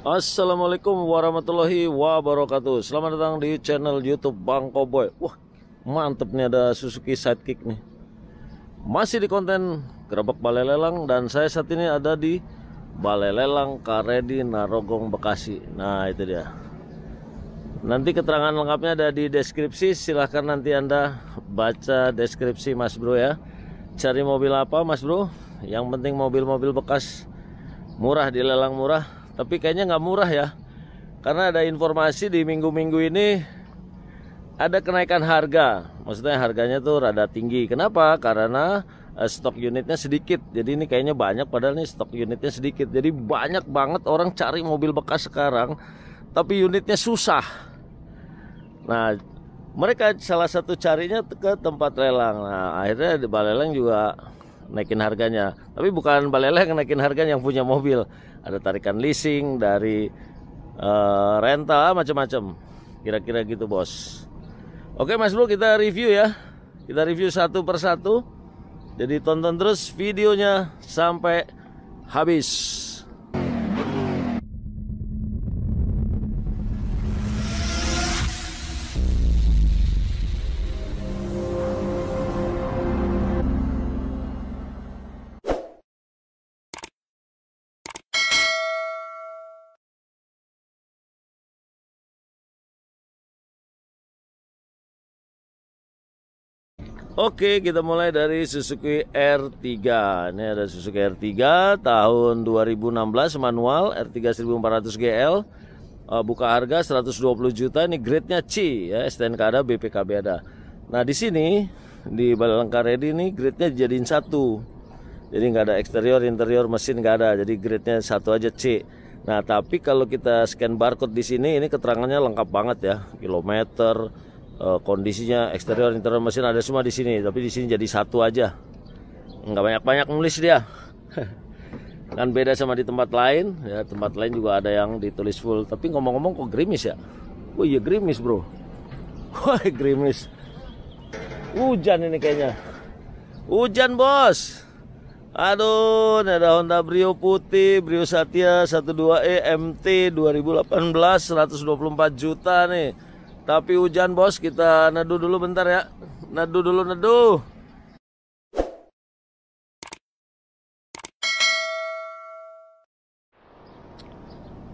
Assalamualaikum warahmatullahi wabarakatuh Selamat datang di channel youtube Bang Koboy Wah mantep nih ada Suzuki Sidekick nih Masih di konten gerobak balai lelang Dan saya saat ini ada di balai lelang Karedi Narogong Bekasi Nah itu dia Nanti keterangan lengkapnya ada di deskripsi Silahkan nanti anda baca deskripsi mas bro ya Cari mobil apa mas bro Yang penting mobil-mobil bekas Murah di lelang murah tapi kayaknya nggak murah ya karena ada informasi di minggu-minggu ini ada kenaikan harga maksudnya harganya tuh rada tinggi kenapa karena eh, stok unitnya sedikit jadi ini kayaknya banyak padahal nih stok unitnya sedikit jadi banyak banget orang cari mobil bekas sekarang tapi unitnya susah nah mereka salah satu carinya ke tempat lelang. Nah, akhirnya di balelang juga naikin harganya. Tapi bukan Balele yang naikin harganya yang punya mobil. Ada tarikan leasing dari uh, rental macam-macam. Kira-kira gitu, Bos. Oke, Mas Bro, kita review ya. Kita review satu persatu. Jadi tonton terus videonya sampai habis. Oke, kita mulai dari Suzuki R3. Ini ada Suzuki R3 tahun 2016 manual R3 1400 GL. Buka harga 120 juta. Ini grade-nya C ya, STNK ada, BPKB ada. Nah, di sini di Balangka Ready ini grade-nya jadiin satu. Jadi nggak ada eksterior, interior, mesin nggak ada. Jadi grade-nya satu aja C. Nah, tapi kalau kita scan barcode di sini ini keterangannya lengkap banget ya. Kilometer, Eh, kondisinya eksterior interior mesin ada semua di sini tapi di sini jadi satu aja nggak banyak banyak nulis dia kan beda sama di tempat lain ya tempat lain juga ada yang ditulis full tapi ngomong-ngomong kok gerimis ya oh iya gerimis bro wah gerimis hujan ini kayaknya hujan bos aduh ini ada Honda Brio putih Brio Satya 12E MT 2018 124 juta nih tapi hujan bos, kita nadu dulu bentar ya. nadu dulu, nadu.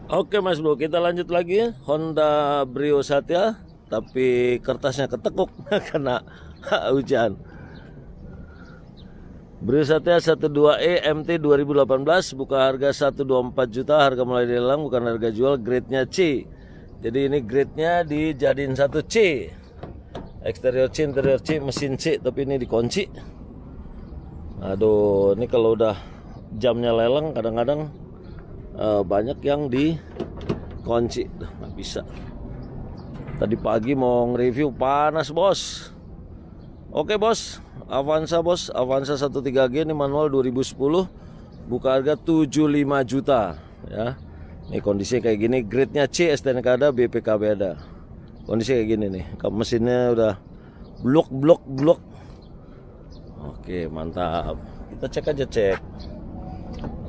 Oke Mas Bro, kita lanjut lagi ya. Honda Brio Satya tapi kertasnya ketekuk karena hujan. Brio Satya 12E MT 2018 buka harga 124 juta, harga mulai dilelang bukan harga jual, grade-nya C jadi ini grade-nya dijadiin satu C eksterior C interior C mesin C tapi ini dikunci aduh ini kalau udah jamnya leleng kadang-kadang uh, banyak yang dikunci nggak bisa tadi pagi mau nge-review panas bos oke bos Avanza bos Avanza 13G ini manual 2010 buka harga 75 juta ya ini kondisinya kayak gini, gridnya C, STNK ada, BPKB ada. Kondisi kayak gini nih, mesinnya udah blok blok blok. Oke, mantap. Kita cek aja cek.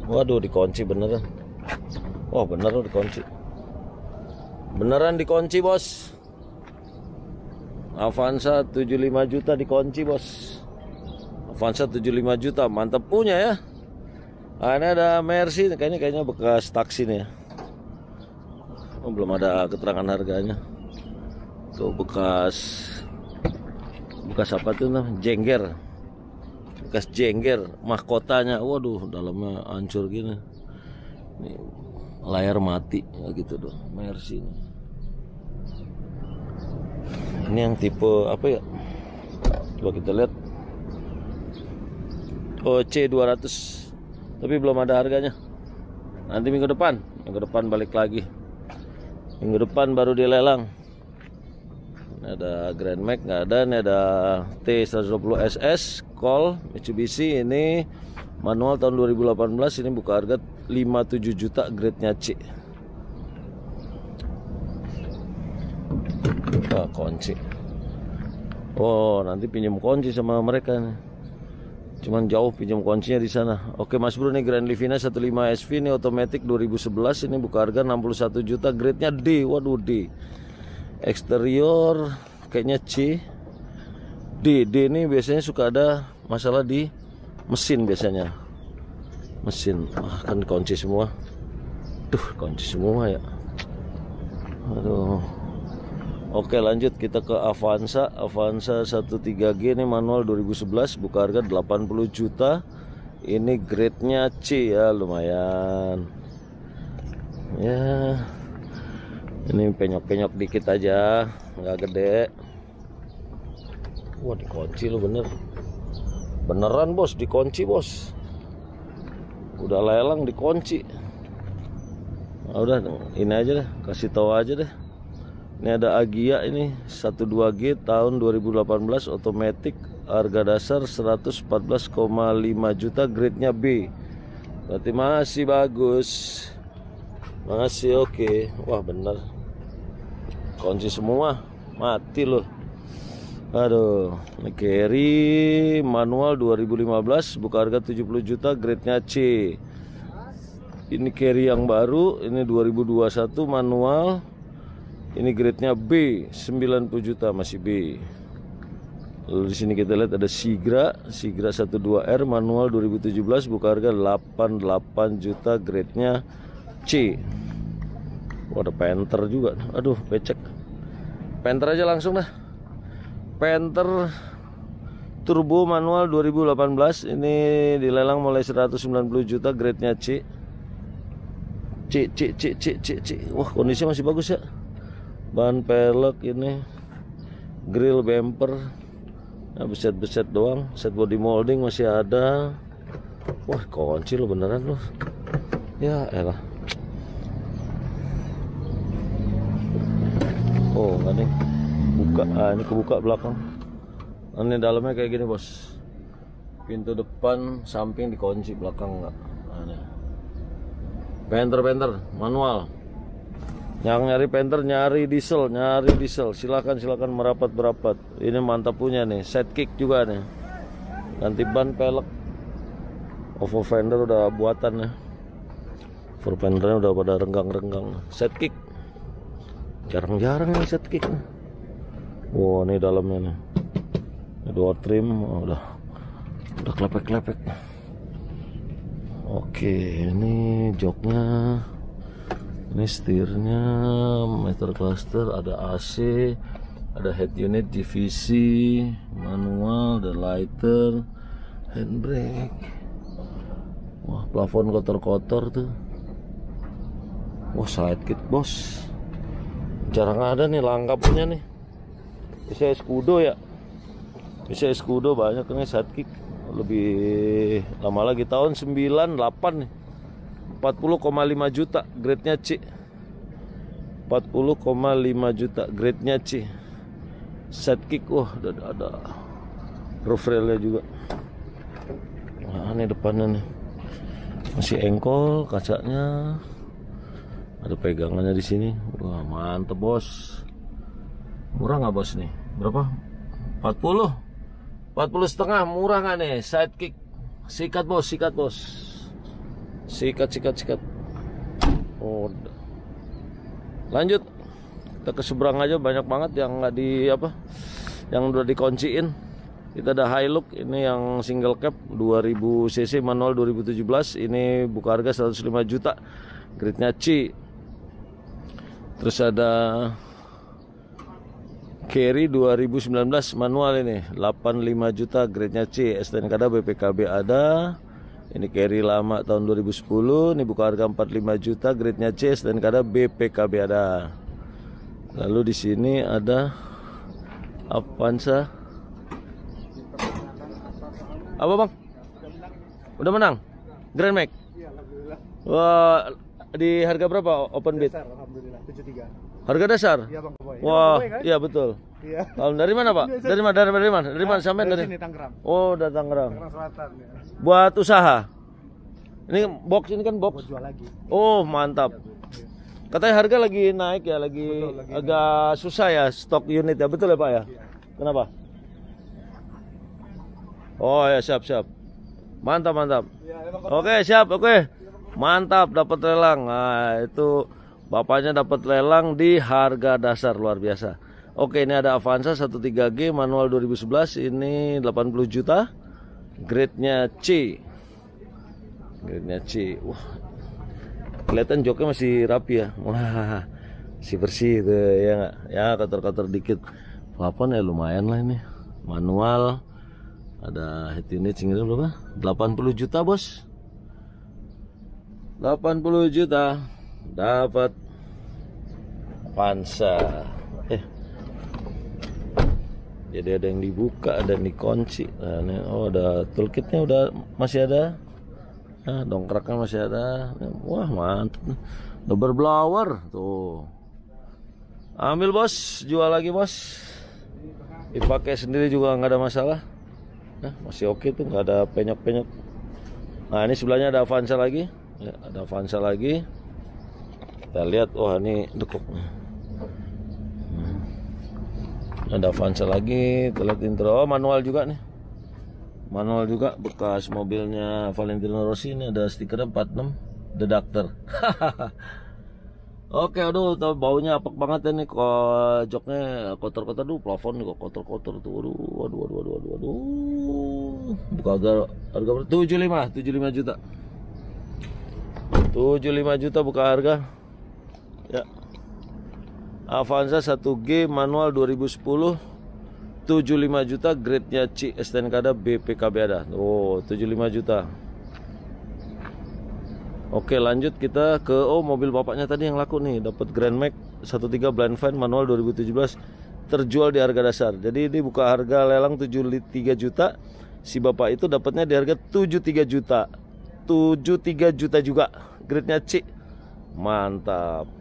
Waduh, dikunci beneran. Wah, beneran dikunci. Beneran dikunci, Bos. Avanza 75 juta dikunci, Bos. Avanza 75 juta, mantap punya ya. Nah, ini ada Mercy, kayaknya kayaknya bekas taksi nih ya oh, belum ada keterangan harganya tuh bekas bekas apa tuh nah? jengger bekas jengger mahkotanya waduh dalamnya hancur gini ini layar mati ya gitu tuh Mercy ini ini yang tipe apa ya coba kita lihat OC 200 tapi belum ada harganya nanti minggu depan minggu depan balik lagi minggu depan baru dilelang ini ada Grand Max nggak ada ini ada T120 SS Call Mitsubishi ini manual tahun 2018 ini buka harga 57 juta grade-nya C kunci Oh nanti pinjam kunci sama mereka nih Cuman jauh pinjam kuncinya di sana. Oke Mas Bro nih Grand Livina 15 SV ini otomatis 2011 ini buka harga 61 juta grade-nya D. Waduh D. Eksterior kayaknya C. D D ini biasanya suka ada masalah di mesin biasanya. Mesin. ah, kan kunci semua. Duh, kunci semua ya. Aduh. Oke lanjut kita ke Avanza Avanza 13G ini manual 2011 buka harga 80 juta ini grade-nya C ya lumayan ya ini penyok-penyok dikit aja nggak gede wah dikunci lo bener beneran bos dikunci bos udah lelang dikunci nah, udah ini aja deh kasih tahu aja deh ini ada Agia ini 12G tahun 2018 otomatis harga dasar 114,5 juta grade-nya B. Berarti masih bagus. Masih oke. Okay. Wah, bener. Kunci semua. Mati loh. Aduh, ini carry manual 2015 buka harga 70 juta grade-nya C. Ini carry yang baru, ini 2021 manual ini grade-nya B, 90 juta masih B. Lalu di sini kita lihat ada Sigra, Sigra 12R manual 2017 buka harga 88 juta grade-nya C. Wah, ada Panther juga. Aduh, becek. Panther aja langsung dah. Panther turbo manual 2018 ini dilelang mulai 190 juta grade-nya C. C C C C C C. Wah, kondisinya masih bagus ya ban pelek ini grill bumper nah, beset-beset doang set body molding masih ada wah kunci lo beneran lo ya elah oh ini buka ah, ini kebuka belakang ini dalamnya kayak gini bos pintu depan samping dikunci belakang enggak nah, ini penter penter manual yang nyari penter, nyari diesel, nyari diesel. Silakan silakan merapat berapat. Ini mantap punya nih. Set kick juga nih. Ganti ban pelek. over fender udah buatan ya. Over fendernya udah pada renggang-renggang. Set kick. Jarang-jarang nih set kick. Wow, ini dalamnya nih. Dua trim oh, udah udah klepek-klepek. Oke, ini joknya ini setirnya meter cluster ada AC ada head unit divisi manual ada lighter handbrake wah plafon kotor-kotor tuh wah side kit bos jarang ada nih langka punya nih bisa escudo ya bisa escudo banyak nih side kit lebih lama lagi tahun 98 nih 40,5 juta grade-nya C 40,5 juta grade-nya C set kick oh, ada, ada roof railnya juga nah ini depannya nih masih engkol kacanya ada pegangannya di sini wah mantep bos murah nggak bos nih berapa 40 40 setengah murah nggak nih sidekick sikat bos sikat bos sikat sikat sikat oh lanjut kita ke seberang aja banyak banget yang nggak di apa yang udah dikunciin kita ada high look ini yang single cap 2000 cc manual 2017 ini buka harga 105 juta gridnya C terus ada Carry 2019 manual ini 85 juta gradenya C STNK ada BPKB ada ini carry lama tahun 2010, ini buka harga 45 juta, grade-nya C dan kada BPKB ada. Lalu di sini ada Avanza. Apa bang? Udah menang? Grand Max? Iya, Wah, di harga berapa open bid? Harga dasar? Iya bang. Wah, iya, kan? iya betul. Iya. Oh, dari mana, Pak? Dari mana? Dari, dari mana? Dari mana sampai dari? Sini, Tangerang. Oh, dari Tangerang. Tangerang ya. Buat usaha. Ini box ini kan box. jual lagi. Oh, mantap. Iya, iya. Katanya harga lagi naik ya, lagi, betul, lagi agak naik. susah ya stok unit ya, betul ya Pak ya? Iya. Kenapa? Oh ya siap siap, mantap mantap. oke siap oke, mantap dapat lelang. Nah itu bapaknya dapat lelang di harga dasar luar biasa. Oke ini ada Avanza 13G manual 2011 ini 80 juta grade-nya C grade-nya C wah kelihatan joknya masih rapi ya wah si bersih itu ya nggak ya kotor-kotor dikit papan ya lumayan lah ini manual ada head unit single berapa 80 juta bos 80 juta dapat Avanza eh jadi ada yang dibuka ada yang dikunci nah ini oh ada toolkitnya udah masih ada nah, dongkraknya masih ada wah mantap double blower tuh ambil bos jual lagi bos dipakai sendiri juga nggak ada masalah nah, masih oke tuh nggak ada penyok penyok nah ini sebelahnya ada Avanza lagi ya, ada Avanza lagi kita lihat wah ini dekoknya ada fansa lagi telat intro oh, manual juga nih manual juga bekas mobilnya Valentino Rossi ini ada stiker 46 The Doctor Oke, aduh, tau baunya apak banget ya nih kok joknya kotor-kotor dulu, plafon juga kotor-kotor tuh. Aduh, aduh, aduh, aduh, aduh, aduh. Buka harga harga berapa? 75, 75 juta. 75 juta buka harga. Ya. Avanza 1G manual 2010 75 juta grade-nya C STNK ada BPKB ada. Oh, 75 juta. Oke, lanjut kita ke oh mobil bapaknya tadi yang laku nih, dapat Grand Max 13 blind van manual 2017 terjual di harga dasar. Jadi ini buka harga lelang 73 juta. Si bapak itu dapatnya di harga 73 juta. 73 juta juga. Grade-nya C. Mantap.